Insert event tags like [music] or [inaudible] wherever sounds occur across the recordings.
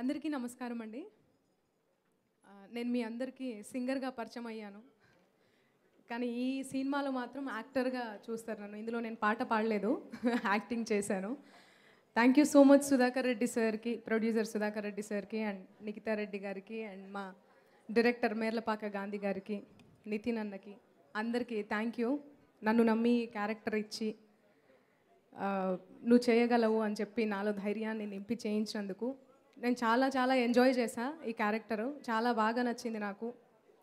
అందరికీ నమస్కారం అండి నేను మీ అందరికీ సింగర్గా పరిచయం అయ్యాను కానీ ఈ సినిమాలో మాత్రం యాక్టర్గా చూస్తారు నన్ను ఇందులో నేను పాట పాడలేదు [laughs] యాక్టింగ్ చేశాను thank you so much Sudhakar Reddy సార్కి ప్రొడ్యూసర్ సుధాకర్ రెడ్డి సార్కి అండ్ నిఖితా రెడ్డి గారికి అండ్ మా డైరెక్టర్ మేర్లపాక గాంధీ గారికి నితిన్ అన్నకి అందరికీ థ్యాంక్ యూ నన్ను నమ్మి క్యారెక్టర్ ఇచ్చి నువ్వు చేయగలవు అని చెప్పి నాలో ధైర్యాన్ని నింపి చేయించినందుకు నేను చాలా చాలా ఎంజాయ్ చేశాను ఈ క్యారెక్టరు చాలా బాగా నచ్చింది నాకు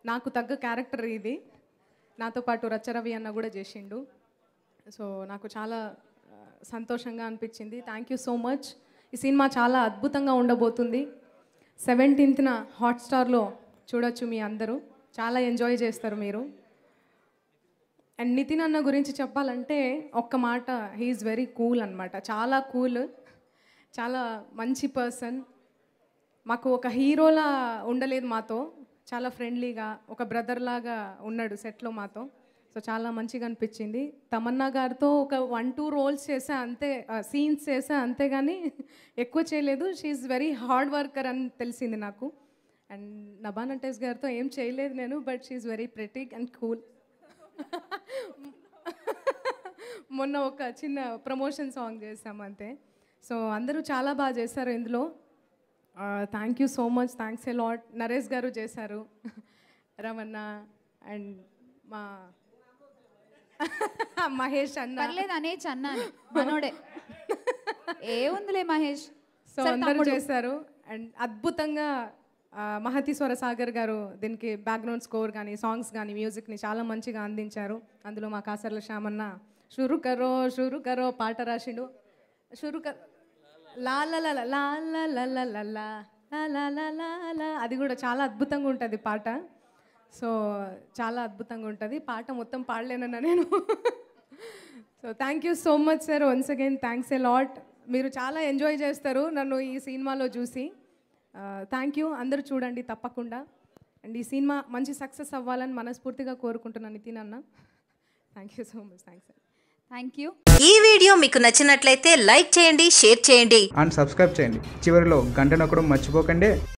నాకు తగ్గ క్యారెక్టర్ ఇది నాతో పాటు రచ్చరవి అన్న కూడా చేసిండు సో నాకు చాలా సంతోషంగా అనిపించింది థ్యాంక్ యూ సో మచ్ ఈ సినిమా చాలా అద్భుతంగా ఉండబోతుంది సెవెంటీన్త్న హాట్స్టార్లో చూడొచ్చు మీ అందరూ చాలా ఎంజాయ్ చేస్తారు మీరు అండ్ నితిన్ అన్న గురించి చెప్పాలంటే ఒక్క మాట హీఈస్ వెరీ కూల్ అనమాట చాలా కూల్ చాలా మంచి పర్సన్ మాకు ఒక హీరోలా ఉండలేదు మాతో చాలా ఫ్రెండ్లీగా ఒక బ్రదర్ లాగా ఉన్నాడు సెట్లో మాతో సో చాలా మంచిగా అనిపించింది తమన్నా గారితో ఒక వన్ టూ రోల్స్ చేసా అంతే సీన్స్ చేసా అంతే కానీ ఎక్కువ చేయలేదు షీఈ్ వెరీ హార్డ్ వర్కర్ అని తెలిసింది నాకు అండ్ నబాన్ అంటేస్ గారితో ఏం చేయలేదు నేను but she's very pretty and cool మొన్న ఒక చిన్న ప్రమోషన్ సాంగ్ చేసాము అంతే సో అందరూ చాలా బాగా చేశారు ఇందులో thank you so much thanks a lot Naresh garu చేశారు రమణ అండ్ మా [laughs] మహేష్ అన్న లేదు అనేచ్ అన్నాను [laughs] మనోడే ఏముందిలే మహేష్ సో అందరూ చేశారు అండ్ అద్భుతంగా మహతి స్వరసాగర్ గారు దీనికి బ్యాక్గ్రౌండ్ స్కోర్ కానీ సాంగ్స్ కానీ మ్యూజిక్ని చాలా మంచిగా అందించారు అందులో మా కాసర్ల శ్యామన్న షురు కరో షురు కరో పాట రాసిండు షురు కరో అది కూడా చాలా అద్భుతంగా ఉంటుంది పాట సో చాలా అద్భుతంగా ఉంటుంది పాట మొత్తం పాడలేనన్నా నేను so thank you so much sir once again thanks a lot మీరు చాలా ఎంజాయ్ చేస్తారు నన్ను ఈ సినిమాలో చూసి థ్యాంక్ యూ అందరూ చూడండి తప్పకుండా అండ్ ఈ సినిమా మంచి సక్సెస్ అవ్వాలని మనస్ఫూర్తిగా కోరుకుంటున్నాను నితిన్ అన్న thank you so much thanks sir thank you ఈ వీడియో మీకు నచ్చినట్లయితే లైక్ చేయండి షేర్ చేయండి అండ్ సబ్స్క్రైబ్ చేయండి చివరిలో గంట నొక్కడం మర్చిపోకండి